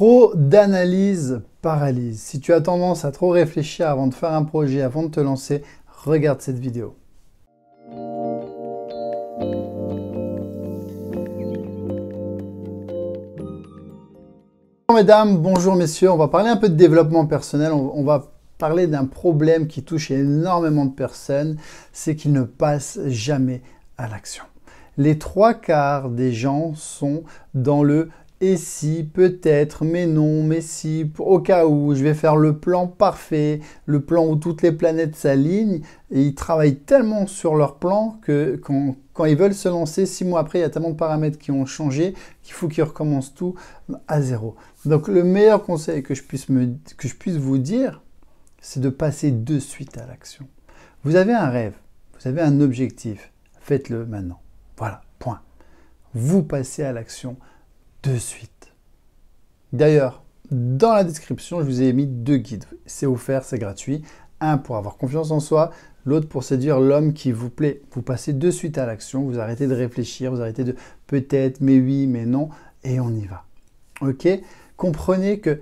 Trop d'analyse paralyse. Si tu as tendance à trop réfléchir avant de faire un projet, avant de te lancer, regarde cette vidéo. Bonjour mesdames, bonjour messieurs, on va parler un peu de développement personnel, on, on va parler d'un problème qui touche énormément de personnes, c'est qu'ils ne passent jamais à l'action. Les trois quarts des gens sont dans le et si, peut-être, mais non, mais si, au cas où, je vais faire le plan parfait, le plan où toutes les planètes s'alignent. Et ils travaillent tellement sur leur plan que quand, ils veulent se lancer, six mois après, il y a tellement de paramètres qui ont changé qu'il faut qu'ils recommencent tout à zéro. Donc le meilleur conseil que puisse, que je puisse vous dire, c'est de passer de suite à l'action. Vous avez un rêve, vous avez un objectif, faites-le maintenant. Voilà, point. Vous passez à l'action de suite. D'ailleurs, dans la description, je vous ai mis deux guides. C'est offert, c'est gratuit. Un pour avoir confiance en soi, l'autre pour séduire l'homme qui vous plaît. Vous passez de suite à l'action, vous arrêtez de réfléchir, vous arrêtez de peut-être, mais oui, mais non, et on y va. Ok Comprenez que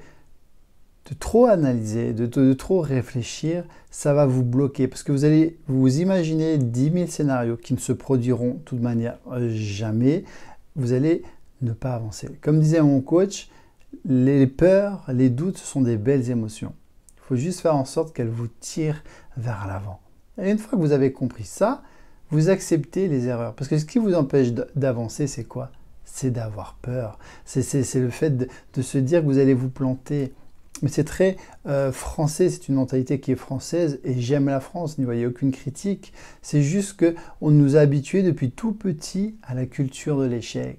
de trop analyser, de, trop réfléchir, ça va vous bloquer parce que vous allez vous imaginer 10 000 scénarios qui ne se produiront de toute manière euh, jamais. Vous allez ne pas avancer. Comme disait mon coach, les peurs, les doutes sont des belles émotions. Il faut juste faire en sorte qu'elles vous tirent vers l'avant. Et une fois que vous avez compris ça, vous acceptez les erreurs. Parce que ce qui vous empêche d'avancer, c'est quoi C'est d'avoir peur. C'est le fait de, se dire que vous allez vous planter. Mais c'est très euh, français, c'est une mentalité qui est française et j'aime la France, n'y voyez aucune critique. C'est juste qu'on nous a habitués depuis tout petit à la culture de l'échec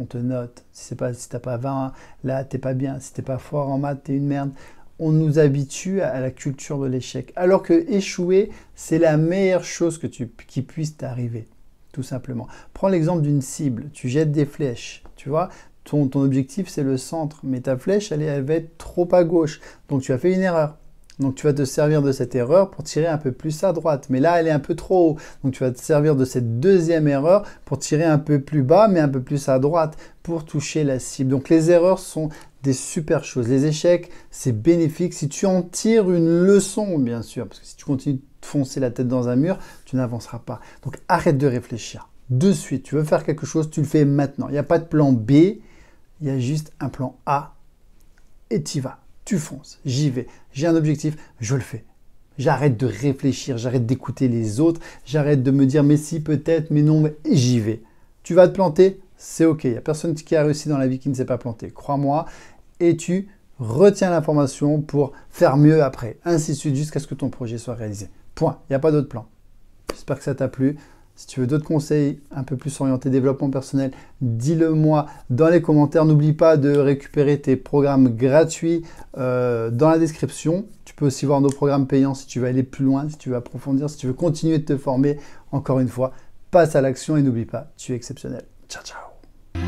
on te note. Si t'as pas, pas 20, là, t'es pas bien. Si t'es pas fort en maths, es une merde. On nous habitue à, la culture de l'échec. Alors que échouer, c'est la meilleure chose que qui puisse t'arriver, tout simplement. Prends l'exemple d'une cible. Tu jettes des flèches, tu vois ton, objectif, c'est le centre, mais ta flèche, elle, elle va être trop à gauche. Donc tu as fait une erreur donc tu vas te servir de cette erreur pour tirer un peu plus à droite. Mais là, elle est un peu trop haut. Donc tu vas te servir de cette deuxième erreur pour tirer un peu plus bas, mais un peu plus à droite pour toucher la cible. Donc les erreurs sont des super choses. Les échecs, c'est bénéfique si tu en tires une leçon, bien sûr. Parce que si tu continues de foncer la tête dans un mur, tu n'avanceras pas. Donc arrête de réfléchir. De suite, tu veux faire quelque chose, tu le fais maintenant. Il n'y a pas de plan B, il y a juste un plan A et tu y vas tu fonces, j'y vais, j'ai un objectif, je le fais. J'arrête de réfléchir, j'arrête d'écouter les autres, j'arrête de me dire mais si peut-être, mais non, mais j'y vais. Tu vas te planter, c'est ok, il n'y a personne qui a réussi dans la vie qui ne s'est pas planté, crois-moi, et tu retiens l'information pour faire mieux après, ainsi de suite jusqu'à ce que ton projet soit réalisé. Point, il n'y a pas d'autre plan. J'espère que ça t'a plu. Si tu veux d'autres conseils un peu plus orientés développement personnel, dis-le moi dans les commentaires. N'oublie pas de récupérer tes programmes gratuits euh, dans la description. Tu peux aussi voir nos programmes payants si tu veux aller plus loin, si tu veux approfondir, si tu veux continuer de te former. Encore une fois, passe à l'action et n'oublie pas, tu es exceptionnel. Ciao, ciao.